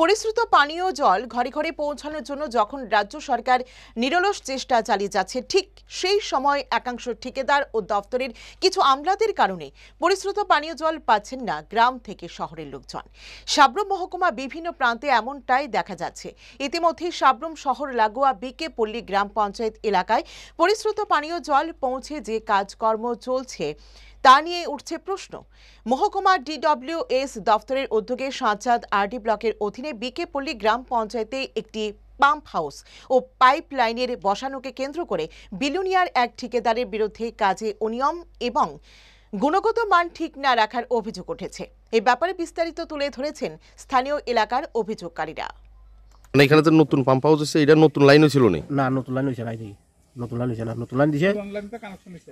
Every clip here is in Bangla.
পরিশ্রুত পানীয় জল ঘরে ঘরে পৌঁছানোর জন্য যখন রাজ্য সরকার নিরলস চেষ্টা চালিয়ে যাচ্ছে ঠিক সেই সময় একাংশ ঠিকাদার ও দফতরের কিছু আমলাদের কারণে পরিশ্রুত পানীয় জল পাচ্ছেন না গ্রাম থেকে শহরের লোকজন সাব্রম মহকুমা বিভিন্ন প্রান্তে এমনটাই দেখা যাচ্ছে ইতিমধ্যে সাব্রম শহর লাগোয়া বিকে পল্লী গ্রাম পঞ্চায়েত এলাকায় পরিশ্রুত পানীয় জল পৌঁছে যে কাজকর্ম চলছে তা নিয়ে উঠছে প্রশ্ন মহকুমার ডিডব্লিউ এস দফতরের উদ্যোগে আর আরডি ব্লকের অধীনে বিকেপল্লী গ্রাম পঞ্চায়েতে একটি পাম্প হাউস ও পাইপ লাইনের বসানোকে কেন্দ্র করে বিলুনিয়ার এক ঠিকাদারের বিরুদ্ধে কাজে অনিয়ম এবং গুণগত মান ঠিক না রাখার অভিযোগ উঠেছে এ ব্যাপারে বিস্তারিত তুলে ধরেছেন স্থানীয় এলাকার অভিযোগকারীরা মানে এখানে তো নতুন পাম্প হাউস আছে এটা নতুন লাইনও ছিল না নতুন লাইন হয়েছে নতুন লাইন হয়েছে না নতুন লাইন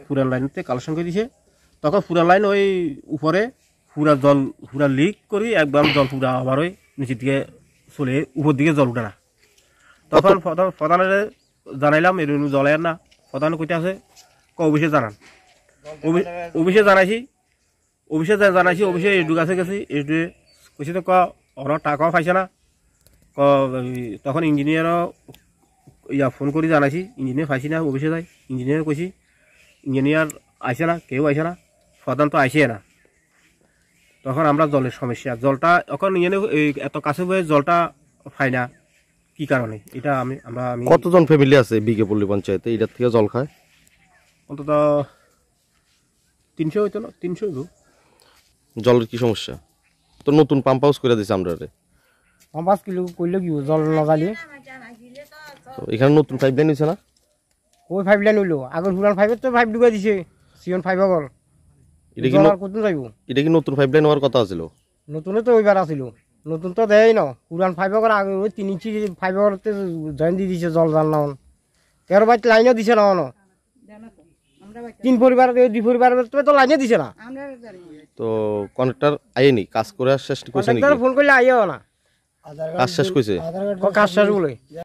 পুরান লাইনতে কালেকশন করে তখন পুরা লাইন ওই উপরে পুরা জল পুরা লিক করি একবার জল পুরা আবার ওই নিচের দিকে চলে উপর দিকে জল উঠে না তখন প্রধানের জানাইলাম এর জল এর না প্রধান কইতে আছে ক অফিসে জানান অফিসে জানাইছি অফিসে জানাইছি অফিসে এডু কাছে গেছি এডু কইছি তো ক ওরা টাকাও পাইছে না ক তখন ইঞ্জিনিয়ারও ইয়া ফোন করে জানাইছি ইঞ্জিনিয়ার পাইছি না অফিসে যাই ইঞ্জিনিয়ার কইছি ইঞ্জিনিয়ার আইসে না কেউ আইসে না ফদান তো আসিয়ে না তখন আমরা জলের সমস্যা জলটা এখন এনে এত কাছে বয়ে জলটা খাই না কি কারণে এটা আমি আমরা আমি কতজন ফ্যামিলি আছে বিকে পল্লী পঞ্চায়েতে এটার থেকে জল খায় অন্তত তিনশো হইতো না তিনশো হইব জলের কি সমস্যা তো নতুন পাম্প হাউস করে দিছে আমরা পাম্প হাউস কিলো করলে কি জল নজালি তো এখানে নতুন পাইপ লাইন হয়েছে না ওই পাইপ লাইন হইলো আগের পুরান পাইপের তো পাইপ ডুবে দিছে সিয়ন ফাইভ গল এটা কি কত যাইব এটা হওয়ার কথা আছিল নতুনে তো ওইবার আছিল নতুন তো দেয় না পুরান ফাইভ করা আগে ওই তিন ইঞ্চি ফাইভ জয়েন দিয়ে দিছে জল জাল না তেরো বাইক লাইনও দিছে না অন তিন পরিবার দুই পরিবার তো লাইনে দিছে না তো কন্ট্রাক্টর আইনি কাজ করে শেষ করছে ফোন করলে আইও না কাজ শেষ করছে কাজ শেষ বলে